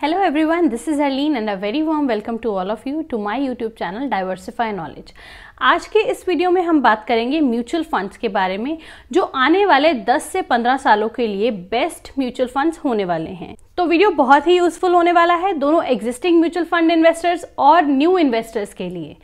hello everyone this is Aleen and a very warm welcome to all of you to my YouTube channel diversify knowledge आज के इस video में हम बात करेंगे म्यूचुअल फंड्स के बारे में जो आने वाले 10 से 15 सालों के लिए बेस्ट म्यूचुअल फंड्स होने वाले हैं तो वीडियो बहुत ही यूजफुल होने वाला है दोनों एग्जिस्टिंग म्यूचुअल फंड इन्वेस्टर्स और न्यू इन्वेस्टर्स के लिए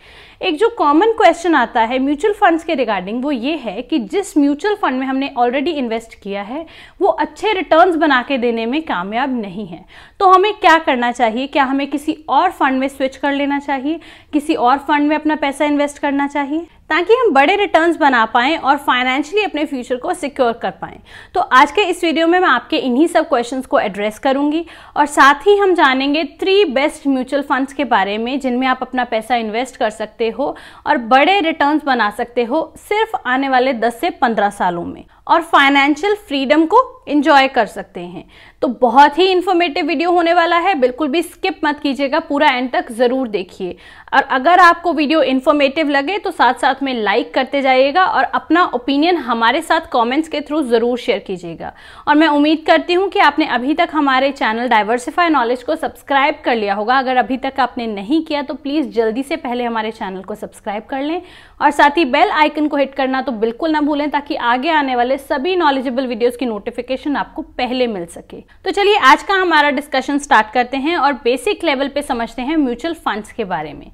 एक जो कॉमन क्वेश्चन आता है म्यूचुअल फंड्स के रिगार्डिंग वो ये है कि जिस म्यूचुअल फंड में हमने ऑलरेडी इन्वेस्ट किया है वो अच्छे रिटर्न्स बना के देने में कामयाब नहीं है तो हमें क्या करना चाहिए क्या हमें किसी और फंड में स्विच कर लेना चाहिए किसी और फंड में अपना पैसा इन्वेस्ट करना चाहिए ताकि हम बड़े रिटर्न्स बना पाएं और फाइनेंशियली अपने फ्यूचर को सिक्योर कर पाएं तो आज के इस वीडियो में मैं आपके इन्हीं सब क्वेश्चंस को एड्रेस करूंगी और साथ ही हम जानेंगे थ्री बेस्ट म्यूचुअल फंड्स के बारे में जिनमें आप अपना पैसा इन्वेस्ट कर सकते हो और बड़े रिटर्न्स बना सकते हो सिर्फ आने वाले दस से पंद्रह सालों में और फाइनेंशियल फ्रीडम को इंजॉय कर सकते हैं तो बहुत ही इन्फॉर्मेटिव वीडियो होने वाला है बिल्कुल भी स्किप मत कीजिएगा पूरा एंड तक ज़रूर देखिए और अगर आपको वीडियो इन्फॉर्मेटिव लगे तो साथ साथ में लाइक करते जाइएगा और अपना ओपिनियन हमारे साथ कमेंट्स के थ्रू ज़रूर शेयर कीजिएगा और मैं उम्मीद करती हूँ कि आपने अभी तक हमारे चैनल डाइवर्सिफाई नॉलेज को सब्सक्राइब कर लिया होगा अगर अभी तक आपने नहीं किया तो प्लीज़ जल्दी से पहले हमारे चैनल को सब्सक्राइब कर लें और साथ ही बेल आइकन को हिट करना तो बिल्कुल ना भूलें ताकि आगे आने वाले वाले सभी नॉलेजेबल वीडियोस की नोटिफिकेशन आपको पहले मिल सके तो चलिए आज का हमारा डिस्कशन स्टार्ट करते हैं और बेसिक लेवल पे समझते हैं म्यूचुअल फंड्स के बारे में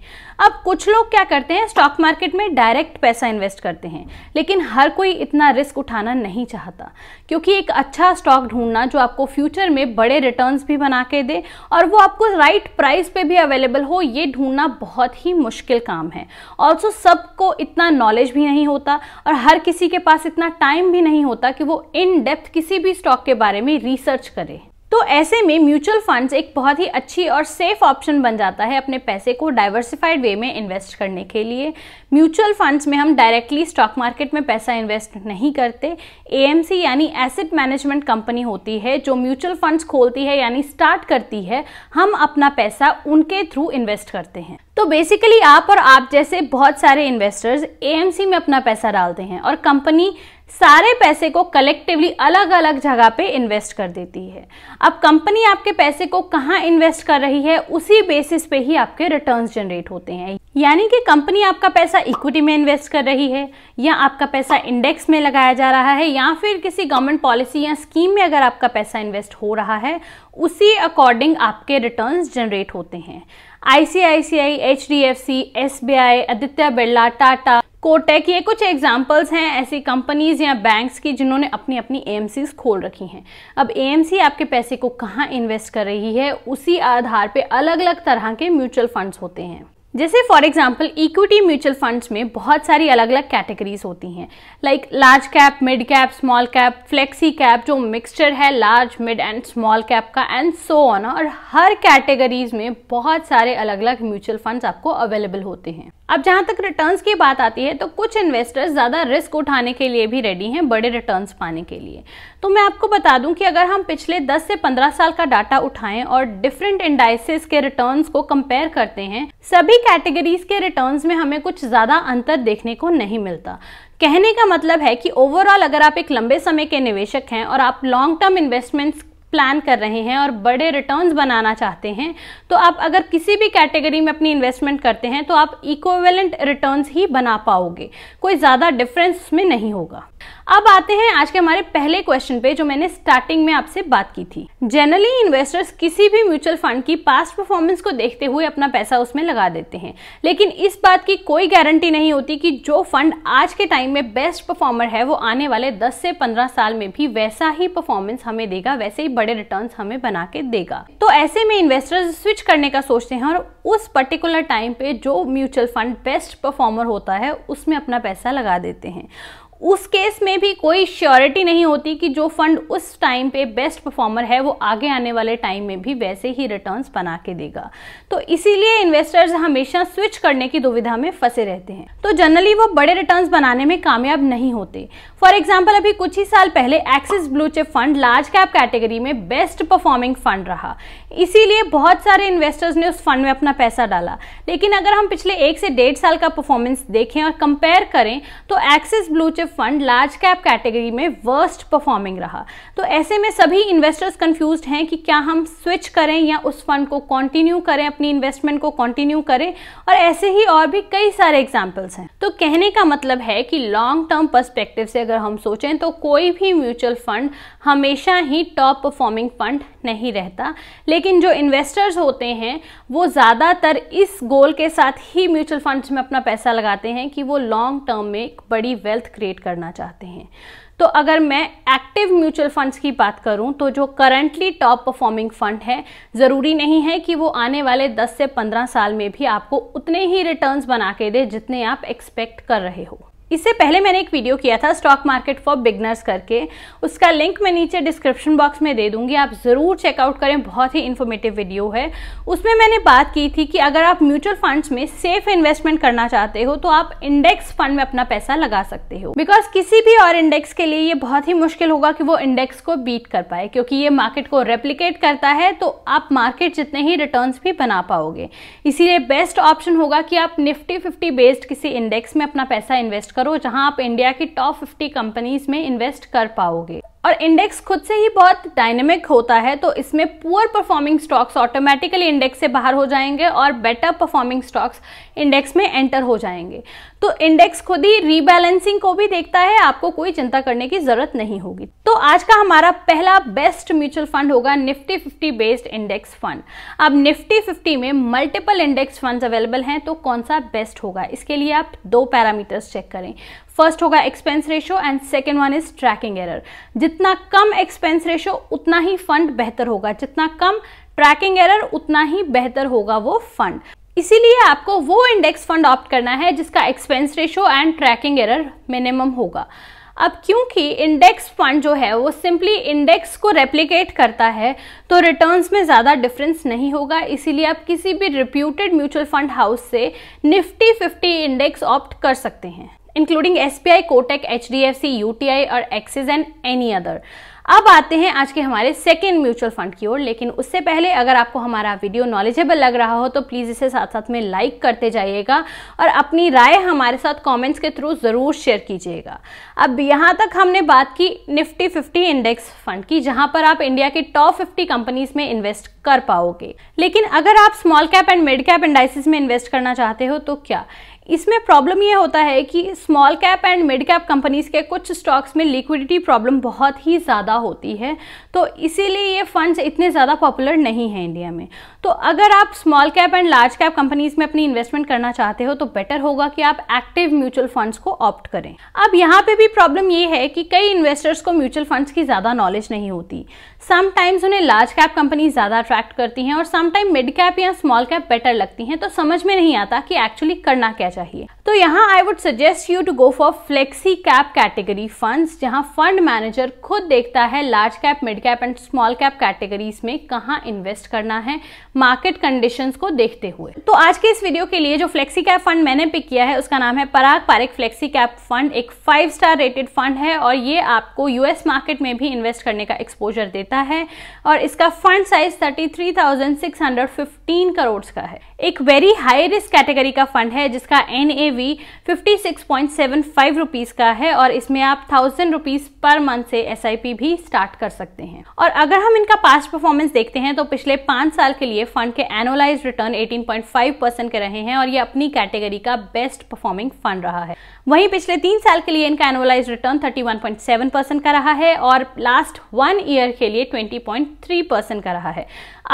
अब कुछ लोग क्या करते हैं स्टॉक मार्केट में डायरेक्ट पैसा इन्वेस्ट करते हैं लेकिन हर कोई इतना रिस्क उठाना नहीं चाहता क्योंकि एक अच्छा स्टॉक ढूंढना जो आपको फ्यूचर में बड़े रिटर्न भी बना के दे और वो आपको राइट प्राइस पे भी अवेलेबल हो ये ढूंढना बहुत ही मुश्किल काम है ऑल्सो सबको इतना नॉलेज भी नहीं होता और हर किसी के पास इतना टाइम भी नहीं होता कि वो इन डेप्थ किसी भी स्टॉक के बारे में रिसर्च करे तो ऐसे में म्यूचुअल फंड्स एक बहुत ही अच्छी और सेफ ऑप्शन बन जाता है अपने पैसे को डाइवर्सिफाइड वे में इन्वेस्ट करने के लिए म्यूचुअल फंड्स में हम डायरेक्टली स्टॉक मार्केट में पैसा इन्वेस्ट नहीं करते एएमसी यानी एसेट मैनेजमेंट कंपनी होती है जो म्यूचुअल फंड्स खोलती है यानी स्टार्ट करती है हम अपना पैसा उनके थ्रू इन्वेस्ट करते हैं तो बेसिकली आप और आप जैसे बहुत सारे इन्वेस्टर्स एएमसी में अपना पैसा डालते हैं और कंपनी सारे पैसे को कलेक्टिवली अलग अलग जगह पे इन्वेस्ट कर देती है अब कंपनी आपके पैसे को कहाँ इन्वेस्ट कर रही है उसी बेसिस पे ही आपके रिटर्न्स जनरेट होते हैं यानी कि कंपनी आपका पैसा इक्विटी में इन्वेस्ट कर रही है या आपका पैसा इंडेक्स में लगाया जा रहा है या फिर किसी गवर्नमेंट पॉलिसी या स्कीम में अगर आपका पैसा इन्वेस्ट हो रहा है उसी अकॉर्डिंग आपके रिटर्न्स जनरेट होते हैं ICICI H D F C S B I Aditya Birla Tata Kotak ये कुछ एग्जाम्पल्स हैं ऐसी कंपनीज या बैंक्स की जिन्होंने अपनी अपनी ए खोल रखी हैं अब ए आपके पैसे को कहाँ इन्वेस्ट कर रही है उसी आधार पे अलग अलग तरह के म्यूचुअल फंड्स होते हैं जैसे for example equity mutual funds में बहुत सारी अलग अलग कैटेगरीज होती हैं like large cap mid cap small cap flexi cap जो मिक्सचर है large mid and small cap का एंड सो ऑन और हर कैटेगरीज में बहुत सारे अलग अलग म्यूचुअल फंड्स आपको अवेलेबल होते हैं अब जहां तक रिटर्न्स की बात आती है तो कुछ इन्वेस्टर्स ज़्यादा रिस्क उठाने के लिए भी रेडी हैं बड़े रिटर्न्स पाने के लिए तो मैं आपको बता दूं कि अगर हम पिछले 10 से 15 साल का डाटा उठाएं और डिफरेंट इंडाइसिस के रिटर्न्स को कंपेयर करते हैं सभी कैटेगरीज के रिटर्न्स में हमें कुछ ज़्यादा अंतर देखने को नहीं मिलता कहने का मतलब है कि ओवरऑल अगर आप एक लंबे समय के निवेशक हैं और आप लॉन्ग टर्म इन्वेस्टमेंट्स प्लान कर रहे हैं और बड़े रिटर्न्स बनाना चाहते हैं तो आप अगर किसी भी कैटेगरी में अपनी इन्वेस्टमेंट करते हैं तो आप इक्वेलेंट रिटर्न्स ही बना पाओगे कोई ज़्यादा डिफरेंस में नहीं होगा अब आते हैं आज के हमारे पहले क्वेश्चन पे जो मैंने स्टार्टिंग में आपसे बात की थी जनरली इन्वेस्टर्स किसी भी म्यूचुअल फंड की पास्ट परफॉर्मेंस को देखते हुए अपना पैसा उसमें लगा देते हैं लेकिन इस बात की कोई गारंटी नहीं होती कि जो फंड आज के टाइम में बेस्ट परफॉर्मर है वो आने वाले दस से पंद्रह साल में भी वैसा ही परफॉर्मेंस हमें देगा वैसे ही बड़े रिटर्न हमें बना के देगा तो ऐसे में इन्वेस्टर्स स्विच करने का सोचते हैं और उस पर्टिकुलर टाइम पे जो म्यूचुअल फंड बेस्ट परफॉर्मर होता है उसमें अपना पैसा लगा देते हैं उस केस में भी कोई श्योरिटी नहीं होती कि जो फंड उस टाइम पे बेस्ट परफॉर्मर है वो आगे आने वाले टाइम में भी वैसे ही रिटर्न्स बना के देगा तो इसीलिए इन्वेस्टर्स हमेशा स्विच करने की दुविधा में फंसे रहते हैं तो जनरली वो बड़े रिटर्न्स बनाने में कामयाब नहीं होते फॉर एग्जाम्पल अभी कुछ ही साल पहले Axis blue chip fund large cap category में बेस्ट परफॉर्मिंग फंड रहा इसीलिए बहुत सारे इन्वेस्टर्स ने उस फंड में अपना पैसा डाला लेकिन अगर हम पिछले एक से डेढ़ साल का परफॉर्मेंस देखें और कंपेयर करें तो Axis blue chip fund large cap category में वर्स्ट परफॉर्मिंग रहा तो ऐसे में सभी इन्वेस्टर्स कंफ्यूज हैं कि क्या हम स्विच करें या उस फंड को कंटिन्यू करें अपनी इन्वेस्टमेंट को कंटिन्यू करें और ऐसे ही और भी कई सारे एग्जाम्पल्स हैं तो कहने का मतलब है कि लॉन्ग टर्म परस्पेक्टिव से अगर हम सोचें तो कोई भी म्यूचुअल फंड हमेशा ही टॉप परफॉर्मिंग फंड नहीं रहता लेकिन जो इन्वेस्टर्स होते हैं वो ज़्यादातर इस गोल के साथ ही म्यूचुअल फंड्स में अपना पैसा लगाते हैं कि वो लॉन्ग टर्म में एक बड़ी वेल्थ क्रिएट क्रिएट करना चाहते हैं तो अगर मैं एक्टिव म्यूचुअल फंड्स की बात करूं तो जो करंटली टॉप परफॉर्मिंग फंड है ज़रूरी नहीं है कि वो आने वाले 10 से 15 साल में भी आपको उतने ही रिटर्न्स बना के दे जितने आप एक्सपेक्ट कर रहे हो इससे पहले मैंने एक वीडियो किया था स्टॉक मार्केट फॉर बिगनर्स करके उसका लिंक मैं नीचे डिस्क्रिप्शन बॉक्स में दे दूंगी आप ज़रूर चेकआउट करें बहुत ही इन्फॉर्मेटिव वीडियो है उसमें मैंने बात की थी कि अगर आप म्यूचुअल फंड्स में सेफ इन्वेस्टमेंट करना चाहते हो तो आप इंडेक्स फंड में अपना पैसा लगा सकते हो बिकॉज किसी भी और इंडेक्स के लिए ये बहुत ही मुश्किल होगा कि वो इंडेक्स को बीट कर पाए क्योंकि ये मार्केट को रेप्लीकेट करता है तो आप मार्केट जितने ही रिटर्न भी बना पाओगे इसीलिए बेस्ट ऑप्शन होगा कि आप निफ्टी फिफ्टी बेस्ड किसी इंडेक्स में अपना पैसा इन्वेस्ट करो जहां आप इंडिया की टॉप 50 कंपनीज में इन्वेस्ट कर पाओगे और इंडेक्स खुद से ही बहुत डायनेमिक होता है तो इसमें poor performing stocks automatically index से बाहर हो जाएंगे और बेटर परफॉर्मिंग स्टॉक्स इंडेक्स में एंटर हो जाएंगे तो इंडेक्स खुद ही रीबैलेंसिंग को भी देखता है आपको कोई चिंता करने की जरूरत नहीं होगी तो आज का हमारा पहला बेस्ट म्यूचुअल फंड होगा Nifty fifty based index fund अब निफ्टी फिफ्टी में मल्टीपल इंडेक्स फंड अवेलेबल हैं तो कौन सा बेस्ट होगा इसके लिए आप दो पैरामीटर्स चेक करें फर्स्ट होगा expense ratio and second one is tracking error जितना कम एक्सपेंस रेशो उतना ही फंड बेहतर होगा जितना कम ट्रैकिंग एरर उतना ही बेहतर होगा वो फंड इसीलिए आपको वो इंडेक्स फंड ऑप्ट करना है जिसका expense ratio and tracking error minimum होगा अब क्योंकि इंडेक्स फंड जो है वो सिंपली इंडेक्स को रेप्लिकेट करता है तो रिटर्न्स में ज़्यादा डिफरेंस नहीं होगा इसीलिए आप किसी भी रिप्यूटेड म्यूचुअल फंड हाउस से निफ्टी 50 इंडेक्स ऑप्ट कर सकते हैं including S B I Kotak H D F C U T I और एक्सिस एंड एनी अदर अब आते हैं आज के हमारे सेकेंड म्यूचुअल फंड की ओर लेकिन उससे पहले अगर आपको हमारा वीडियो नॉलेजेबल लग रहा हो तो प्लीज़ इसे साथ साथ में लाइक करते जाइएगा और अपनी राय हमारे साथ कमेंट्स के थ्रू ज़रूर शेयर कीजिएगा अब यहाँ तक हमने बात की निफ्टी 50 इंडेक्स फंड की जहाँ पर आप इंडिया के टॉप फिफ्टी कंपनीज में इन्वेस्ट कर पाओगे लेकिन अगर आप small cap and mid cap indices में इन्वेस्ट करना चाहते हो तो क्या इसमें प्रॉब्लम यह होता है कि small cap and mid cap companies के कुछ स्टॉक्स में लिक्विडिटी प्रॉब्लम बहुत ही ज़्यादा होती है तो इसीलिए ये फंड्स इतने ज़्यादा पॉपुलर नहीं हैं इंडिया में तो अगर आप small cap and large cap companies में अपनी इन्वेस्टमेंट करना चाहते हो तो बेटर होगा कि आप एक्टिव म्यूचुअल फंड्स को ऑप्ट करें अब यहाँ पे भी प्रॉब्लम ये है कि कई इन्वेस्टर्स को म्यूचुअल फंड्स की ज़्यादा नॉलेज नहीं होती समटाइम्स उन्हें लार्ज कैप कंपनीज ज़्यादा अट्रैक्ट करती हैं और समटाइम मिड कैप या स्मॉल कैप बेटर लगती हैं तो समझ में नहीं आता कि एक्चुअली करना क्या चाहिए तो यहाँ I would suggest you to go for flexi cap category funds जहाँ फंड मैनेजर खुद देखता है large cap mid cap cap and small cap categories में कहाँ इन्वेस्ट करना है मार्केट कंडीशंस को देखते हुए तो आज के इस वीडियो के लिए जो फ्लेक्सी कैप फंड मैंने पिक किया है उसका नाम है Parag Parikh flexi cap fund एक फाइव स्टार रेटेड फंड है और ये आपको यूएस मार्केट में भी इन्वेस्ट करने का एक्सपोजर देता है और इसका फंड साइज थर्टी करोड़ का है एक वेरी हाई रिस्क कैटेगरी का फंड है जिसका एन ए वी का है और इसमें आप थाउजेंड रुपीज पर मंथ से एस भी स्टार्ट कर सकते हैं हैं और अगर हम इनका पास्ट परफॉर्मेंस देखते हैं तो पिछले पांच साल के लिए फंड के एनुलाइज रिटर्न 18.5 परसेंट के रहे हैं और ये अपनी कैटेगरी का बेस्ट परफॉर्मिंग फंड रहा है वहीं पिछले तीन साल के लिए इनका एनुअलाइज रिटर्न 31.7 परसेंट का रहा है और लास्ट वन ईयर के लिए 20.3 परसेंट का रहा है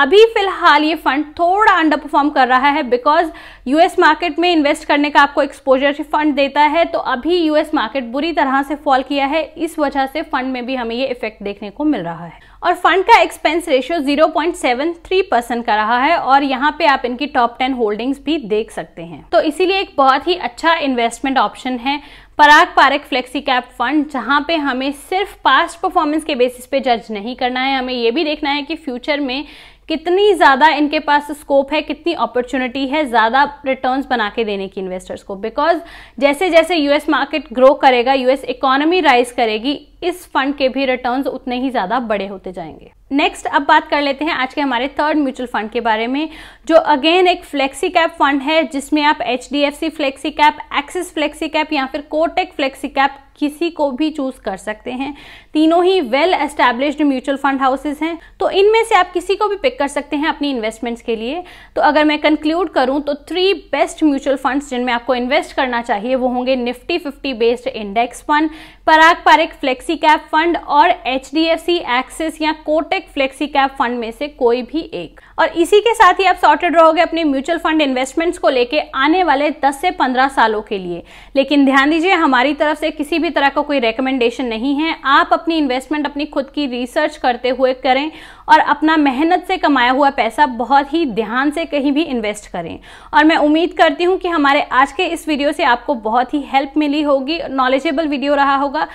अभी फिलहाल ये फंड थोड़ा अंडर परफॉर्म कर रहा है बिकॉज यूएस मार्केट में इन्वेस्ट करने का आपको एक्सपोजर फंड देता है तो अभी यूएस मार्केट बुरी तरह से फॉल किया है इस वजह से फंड में भी हमें ये इफेक्ट देखने को मिल रहा है और फंड का एक्सपेंस रेशियो 0.73 परसेंट का रहा है और यहाँ पे आप इनकी टॉप 10 होल्डिंग्स भी देख सकते हैं तो इसीलिए एक बहुत ही अच्छा इन्वेस्टमेंट ऑप्शन है Parag Parikh flexi cap fund जहाँ पे हमें सिर्फ पास्ट परफॉर्मेंस के बेसिस पे जज नहीं करना है हमें ये भी देखना है कि फ्यूचर में कितनी ज़्यादा इनके पास स्कोप है कितनी अपॉर्चुनिटी है ज़्यादा रिटर्न बना के देने की इन्वेस्टर्स को बिकॉज जैसे जैसे यूएस मार्केट ग्रो करेगा यूएस इकोनॉमी राइज करेगी इस फंड के भी रिटर्न उतने ही ज़्यादा बड़े होते जाएंगे नेक्स्ट अब बात कर लेते हैं आज के हमारे थर्ड म्यूचुअल फंड के बारे में जो अगेन एक फ्लेक्सी कैप फंड है जिसमें आप H D F C flexi cap Axis flexi cap या फिर कोटेक फ्लेक्सी कैप किसी को भी चूज कर सकते हैं तीनों ही well establish mutual fund houses हैं तो इनमें से आप किसी को भी पिक कर सकते हैं अपनी इन्वेस्टमेंट्स के लिए तो अगर मैं कंक्लूड करूं तो थ्री बेस्ट म्यूचुअल फंड्स जिनमें आपको इन्वेस्ट करना चाहिए वो होंगे Nifty fifty based index fund Parag Parikh flexi cap fund और H D F C Axis या कोटेक फ्लेक्सी कैप फंड में से कोई भी एक और इसी के साथ ही आप सॉर्टेड रहोगे अपने म्यूचुअल फंड इन्वेस्टमेंट्स को लेकर आने वाले दस से पंद्रह सालों के लिए लेकिन ध्यान दीजिए हमारी तरफ से किसी भी तरह का कोई रिकमेंडेशन नहीं है आप अपनी इन्वेस्टमेंट अपनी खुद की रिसर्च करते हुए करें और अपना मेहनत से कमाया हुआ पैसा बहुत ही ध्यान से कहीं भी इन्वेस्ट करें और मैं उम्मीद करती हूँ कि हमारे आज के इस वीडियो से आपको बहुत ही हेल्प मिली होगी नॉलेजेबल वीडियो रहा होगा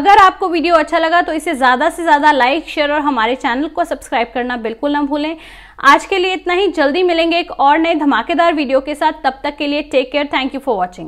अगर आपको वीडियो अच्छा लगा तो इसे ज़्यादा से ज़्यादा लाइक शेयर और हमारे चैनल को सब्सक्राइब करना बिल्कुल ना भूलें आज के लिए इतना ही जल्दी मिलेंगे एक और नए धमाकेदार वीडियो के साथ तब तक के लिए take care thank you for watching